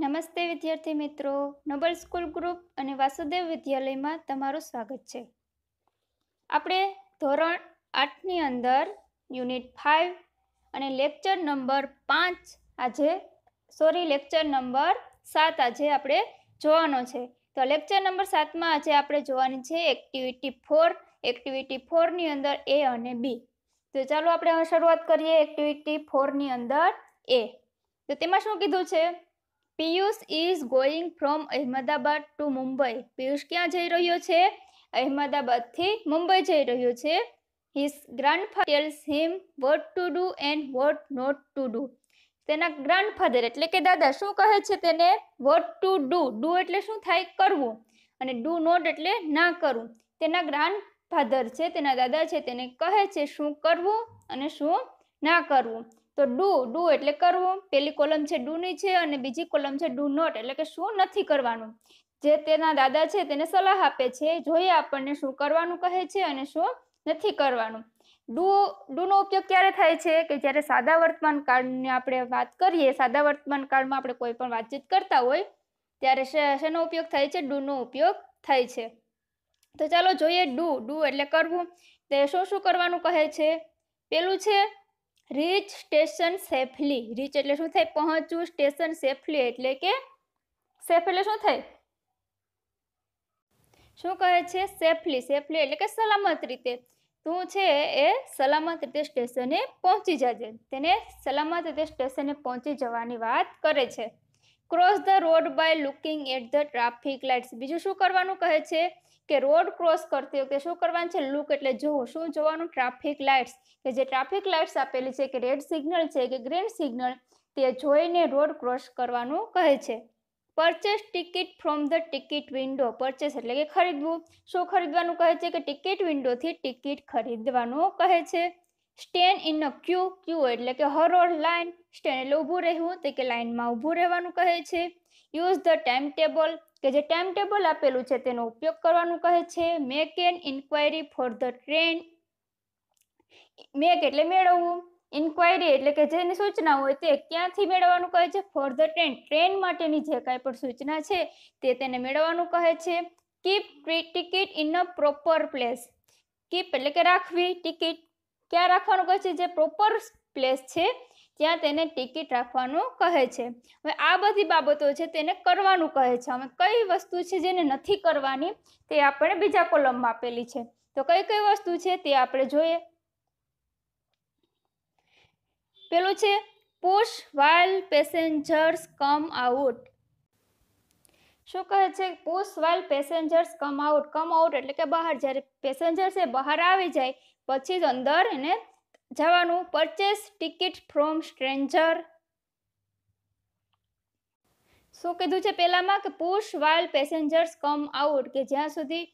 નમસ્તે વિદ્યાર્થી મિત્રો નોબલ સ્કૂલ ગ્રુપ અને વાસુદેવ વિદ્યાલયમાં તમારું સ્વાગત છે આપણે ધોરણ આઠની અંદર યુનિટ ફાઇવ અને લેક્ચર નંબર પાંચ આજે સોરી લેક્ચર નંબર સાત આજે આપણે જોવાનો છે તો લેક્ચર નંબર સાતમાં આજે આપણે જોવાની છે એક્ટિવિટી ફોર એક્ટિવિટી ફોરની અંદર એ અને બી તો ચાલો આપણે શરૂઆત કરીએ એક્ટિવિટી ફોરની અંદર એ તો તેમાં શું કીધું છે Piyush is going from Ahmedabad to Mumbai Piyush ક્યાં જઈ રહ્યો છે અહેમદાબાદથી મુંબઈ જઈ રહ્યો છે his grandfather tells him what to do and what not to do તેના ગ્રાન્ડફાધર એટલે કે દાદા શું કહે છે તેને વોટ ટુ ડુ ડુ એટલે શું થાય કરવું અને ડુ નોટ એટલે ના કરવું તેના ગ્રાન્ડફાધર છે તેના દાદા છે તેને કહે છે શું કરવું અને શું ના કરવું તો ડુ ડુ એટલે કરવું પેલી કોલમ છે ડુની છે અને બીજી કોલમ છે ડુ નોટ એટલે કે શું નથી કરવાનું જે તેના દાદા છે તેને સલાહ આપે છે જોઈએ આપણને શું કરવાનું કહે છે અને શું નથી કરવાનું ડુ ડુનો ઉપયોગ ક્યારે થાય છે કે જ્યારે સાદા વર્તમાન કાળની આપણે વાત કરીએ સાદા વર્તમાન કાળમાં આપણે કોઈ પણ વાતચીત કરતા હોય ત્યારે શેનો ઉપયોગ થાય છે ડુનો ઉપયોગ થાય છે તો ચાલો જોઈએ ડુ ડુ એટલે કરવું તે શું શું કરવાનું કહે છે પેલું છે રીચ સ્ટેશન સેફલી રીચ એટલે શું થાય પહોંચવું સ્ટેશન સેફલી એટલે કે સેફ એટલે શું થાય શું કહે છે સેફલી સેફલી એટલે કે સલામત રીતે તું છે એ સલામત રીતે સ્ટેશને પહોંચી જજે તેને સલામત રીતે સ્ટેશને પહોંચી જવાની વાત કરે છે cross the road by looking at the traffic lights બીજું શું કરવાનું કહે છે કે રોડ ક્રોસ કરતી વખતે શું કરવાનું છે લુક એટલે જોવું શું જોવાનું ટ્રાફિક લાઇટ્સ કે જે ટ્રાફિક લાઇટ્સ આપેલી છે કે રેડ સિગ્નલ છે કે ગ્રીન સિગ્નલ તે જોઈને રોડ ક્રોસ કરવાનું કહે છે purchase ticket from the ticket window purchase એટલે કે ખરીદવું શું ખરીદવાનું કહે છે કે ટિકિટ વિન્ડોથી ટિકિટ ખરીદવાનું કહે છે સ્ટેન્ડ ઇન અ ક્યુ ક્યુ એટલે કે હરોળ લાઇન સ્ટેન્ડ એટલે ઊભું રહેવું તે કે લાઇનમાં ઊભું રહેવાનું કહે છે યુઝ ધ ટાઈમ ટેબલ કે જે ટાઈમ ટેબલ આપેલું છે તેનો ઉપયોગ કરવાનું કહે છે make an enquiry for the train make એટલે મેળવવું ઇન્ક્વાયરી એટલે કે જેની સૂચના હોય તે ક્યાંથી મેળવવાનું કહે છે ફોર ધ ટ્રેન ટ્રેન માટેની જે કાંઈ પણ સૂચના છે તે તેને મેળવવાનું કહે છે keep ticket in a proper place keep એટલે કે રાખવી ટિકિટ ક્યાં રાખવાનું કહે છે જે પ્રોપર પ્લેસ છે ત્યાં તેને ટિકિટ રાખવાનું કહે છે હવે આ બધી બાબતો છે તેને કરવાનું કહે છે હવે કઈ વસ્તુ છે જેને નથી કરવાની તે આપણે બીજા કોલમમાં આપેલી છે તો કઈ કઈ વસ્તુ છે તે આપણે જોઈએ પેલું છે push while passengers come out શું કહે છે push while passengers come out come out એટલે કે બહાર જ્યારે પેસેન્જર્સ એ બહાર આવી જાય પછી જ અંદર એને જવાનું પરચેસ ટિકિટ ફ્રોમ સ્ટ્રેન્જર શું કીધું છે પહેલામાં કે push while passengers come out કે જ્યાં સુધી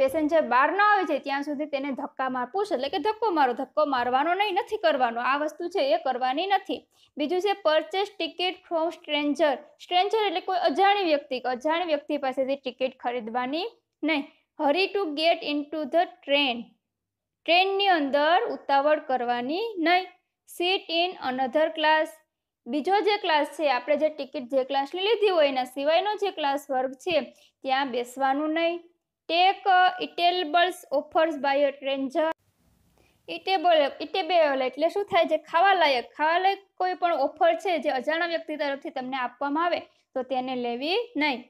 પેસેન્જર બહાર ન આવે છે ત્યાં સુધી તેને ધક્કા માર પુશ એટલે કે ધક્કો મારો ધક્કો મારવાનો નહીં નથી કરવાનો આ વસ્તુ છે એ કરવાની નથી બીજું છે purchase ticket from stranger stranger એટલે કોઈ અજાણી વ્યક્તિ અજાણી વ્યક્તિ પાસેથી ટિકિટ ખરીદવાની નહીં hurry to get in to the train ટ્રેનની અંદર ઉતાવળ કરવાની નહીં સીટ ઇન અનધર ક્લાસ બીજો જે ક્લાસ છે આપણે જે ટિકિટ જે ક્લાસની લીધી હોય એના સિવાયનો જે ક્લાસ વર્ગ છે ત્યાં બેસવાનું નહીં take eatables offers by a stranger eatable eatable એટલે શું થાય જે ખાવાલાયક ખાવાલાયક કોઈ પણ ઓફર છે જે અજાણા વ્યક્તિ તરફથી તમને આપવામાં આવે તો તેને લેવી નહીં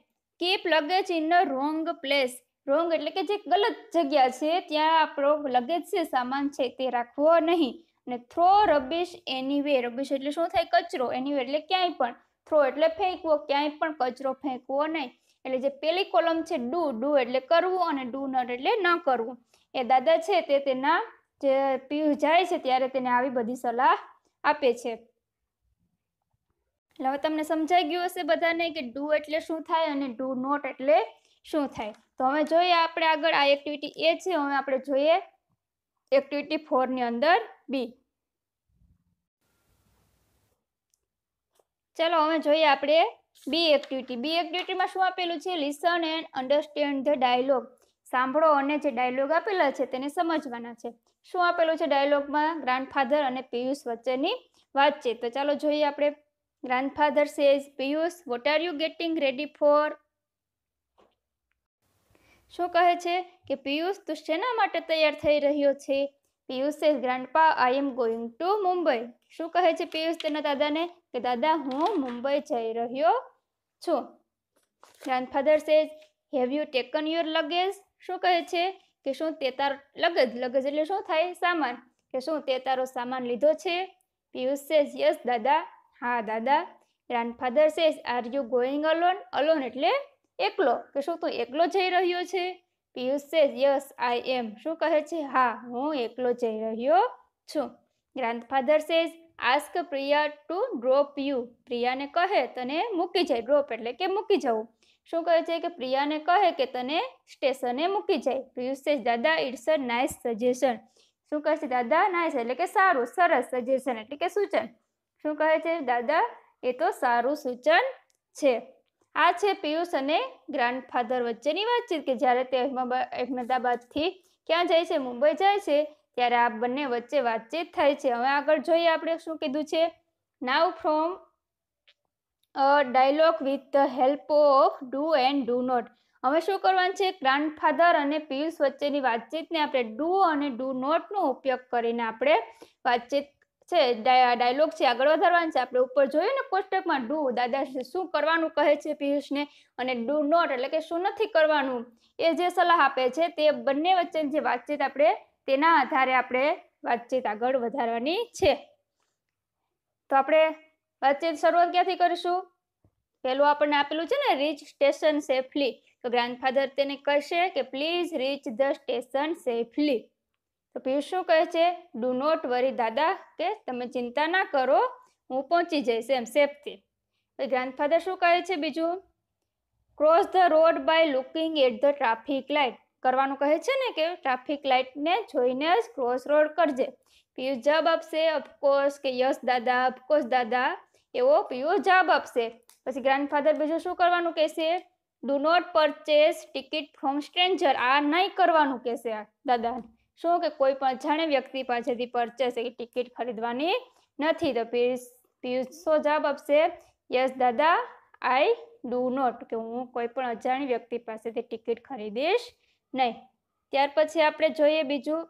keep luggage in the wrong place wrong એટલે કે જે ગલત જગ્યા છે ત્યાં આપણો લગેજ છે સામાન છે તે રાખવો નહીં અને throw rubbish any way rubbish એટલે શું થાય કચરો એની વે એટલે ક્યાંય પણ થ્રો એટલે ફેંકવો ક્યાંય પણ કચરો ફેંકવો નહીં એટલે જે પેલી કોલમ છે ડુ ડુ એટલે કરવું અને ડુ નટ એટલે ન કરવું એ દાદા છે તે તેના જે પી જાય છે ત્યારે તેને આવી બધી સલાહ આપે છે એટલે હવે તમને સમજાઈ ગયું હશે બધાને કે ડુ એટલે શું થાય અને ડુ નોટ એટલે શું થાય તો હવે જોઈએ આપણે આગળ આ એક્ટિવિટી એ છે હવે આપણે જોઈએ એક્ટિવિટી ફોરની અંદર બી ચાલો હવે જોઈએ આપણે બી એક્ટિવિટી બી એક્ટિવિટીમાં શું આપેલું છે listen and understand the dialogue સાંભળો અને જે ડાયલોગ આપેલા છે તેને સમજવાના છે શું આપેલું છે ડાયલોગમાં ગ્રાન્ડફાધર અને પિયુષ વચ્ચેની વાતચીત તો ચાલો જોઈએ આપણે grandfather says Piyush what are you getting ready for શું કહે છે કે પિયુષ તું શેના માટે તૈયાર થઈ રહ્યો છે Piyush says grandpa I am going to Mumbai શું કહે છે પિયુષ તેના દાદાને કે દાદા હું મુંબઈ જઈ રહ્યો છું grandfather says have you taken your luggage શું કહે છે કે શું તે તારો લગજ લગજ એટલે શું થાય સામાન કે શું તે તારો સામાન લીધો છે પિયુષ સેઝ યસ દાદા હા દાદા grandfather says are you going alone alone એટલે એકલો કે શું તું એકલો જઈ રહ્યો છે Piyush says yes I am શું કહે છે હા હું એકલો જઈ રહ્યો છું grandfather says ask Priya to drop you પ્રિયાને કહે તને મૂકી જાય ડ્રોપ એટલે કે મૂકી જવું શું કહે છે કે પ્રિયાને કહે કે તને સ્ટેશને મૂકી જાય Piyush says Dada it's a nice suggestion શું કહે છે દાદા નાઇસ એટલે કે સારું સરસ સજેશન એટલે કે સૂચન શું કહે છે દાદા એ તો સારું સૂચન છે આ છે પિયુષ અને ગ્રાન્ડફાધર વચ્ચેની વાતચીત કે જ્યારે તે અહેમદાબાદથી ક્યાં જાય છે મુંબઈ જાય છે ત્યારે આ બંને વચ્ચે વાતચીત થાય છે હવે આગળ જોઈએ આપણે શું કીધું છે now from dialogue with the help of do and do not હવે શું કરવાનું છે ગ્રાન્ડફાધર અને પિયુષ વચ્ચેની વાતચીતને આપણે ડુ અને ડુ નોટનો ઉપયોગ કરીને આપણે વાતચીત છે ડાયલોગ છે આગળ વધારવાનું છે આપણે ઉપર જોયું ને કોષ્ટકમાં ડુ દાદાશ્રી શું કરવાનું કહે છે પિયુષને અને ડુ નોટ એટલે કે શું નથી કરવાનું એ જે સલાહ આપે છે તે બંને વચ્ચેની જે વાતચીત આપણે તેના આધારે આપણે વાતચીત આગળ વધારવાની છે તો આપણે વાતચીત શરૂઆત ક્યાંથી કરીશું પહેલું આપણને આપેલું છે ને રીચ સ્ટેશન સેફલી તો ગ્રાન્ડફાધર તેને કહેશે કે please reach the station safely તો પિયુષ શું કહે છે ડુ નોટ વરી દાદા કે તમે ચિંતા ના કરો હું પહોંચી જઈશ એમ સેફથી પછી ગ્રાન્ડફાધર શું કહે છે બીજું cross the road by looking at the traffic light કરવાનું કહે છે ને કે ટ્રાફિક લાઇટને જોઈને જ ક્રોસ રોડ કરજે પિયુષ જવાબ આપશે અફકોર્સ કે યસ દાદા અફકોર્સ દાદા એવો પીઓ જવાબ આપશે પછી ગ્રાન્ડફાધર બીજું શું કરવાનું કહેશે do not purchase ticket from stranger આ નહીં કરવાનું કહેશે દાદા શું કે કોઈ પણ અજાણ્યા વ્યક્તિ પાસેથી પરચેસ કે ટિકિટ ખરીદવાની નથી તો પિયુષ પિયુષ જવાબ આપશે યસ દાદા આઈ ડુ નોટ કે હું કોઈ પણ અજાણી વ્યક્તિ પાસેથી ટિકિટ ખરીદીશ નહીં ત્યાર પછી આપણે જોઈએ બીજું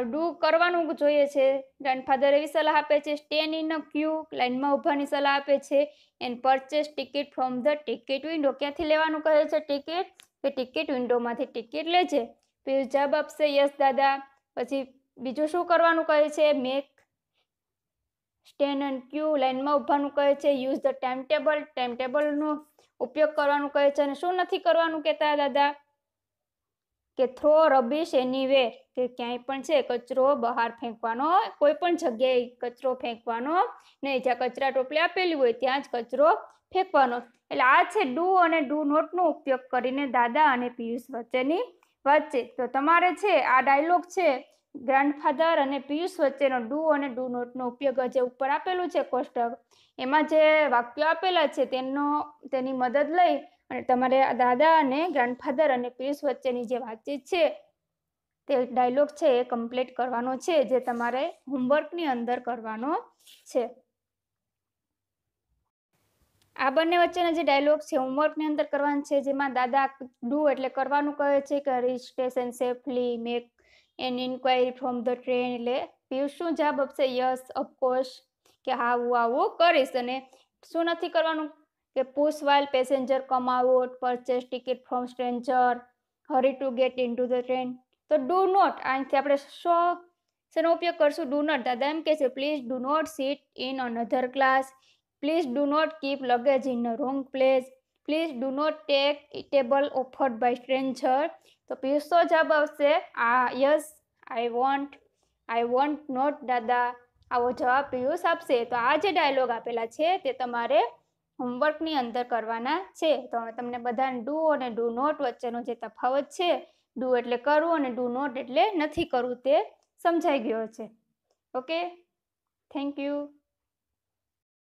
આ ડુ કરવાનું જોઈએ છે ગ્રાન્ડફાધર એવી સલાહ આપે છે સ્ટેન ઇન અ ક્યુ લાઇનમાં ઉભાની સલાહ આપે છે and purchase ticket from the ticket window ક્યાંથી લેવાનું કહે છે ટિકિટ તો ટિકિટ વિન્ડોમાંથી ટિકિટ લે છે પીયુષ જવાબ આપશે યસ દાદા પછી બીજું શું કરવાનું કહે છે મેક સ્ટેન એન્ડ ક્યુ લાઇનમાં ઊભાનું કહે છે use the time table time ટેબલનો ઉપયોગ કરવાનું કહે છે અને શું નથી કરવાનું કહેતા દાદા કે થ્રો રબીશ એની એનીવેર કે ક્યાંય પણ છે કચરો બહાર ફેંકવાનો કોઈ પણ જગ્યાએ કચરો ફેંકવાનો નહીં જ્યાં કચરા ટોપલી આપેલી હોય ત્યાં જ કચરો ફેંકવાનો એટલે આ છે ડુ અને ડુ નોટનો ઉપયોગ કરીને દાદા અને પિયુષ વચ્ચેની વાતચીત તો તમારે છે આ ડાયલોગ છે ગ્રાન્ડફાધર અને પિયુષ વચ્ચેનો ડુ અને ડુ નોટનો ઉપયોગ જે ઉપર આપેલું છે કોષ્ટક એમાં જે વાક્યો આપેલા છે તેનો તેની મદદ લઈ અને તમારે દાદા અને ગ્રાન્ડફાધર અને પીસ વચ્ચેની જે વાતચીત છે તે ડાયલોગ છે એ કમ્પ્લીટ કરવાનો છે જે તમારે હોમવર્કની અંદર કરવાનો છે આ બંને વચ્ચેના જે ડાયલોગ છે હોમવર્કની અંદર કરવાનું છે જેમાં દાદા ડુ એટલે કરવાનું કહે છે કે reach station safely make an enquiry from the train એટલે પિયુષ શું જવાબ આપશે યસ ઓફકોર્સ કે હા હું આવું કરીશ અને શું નથી કરવાનું કે push while passenger come out purchase ticket from stranger hurry to get in to the train તો ડુ નોટ આનાથી આપણે સો શેનો ઉપયોગ કરશું ડુ નોટ દાદા એમ કહે છે please do not sit in another class please do not keep luggage in a wrong place please do not take table offered by stranger તો પીસો જવાબ આવશે આ yes I won't I won't not Dada આવો જવાબ પિયુષ આપશે તો આ જે ડાયલોગ આપેલા છે તે તમારે હોમવર્કની અંદર કરવાના છે તો હવે તમને બધાને ડુ અને ડુ નોટ વચ્ચેનો જે તફાવત છે ડુ એટલે કરવું અને ડુ નોટ એટલે નથી કરવું તે સમજાઈ ગયો છે ઓકે થેન્ક યુ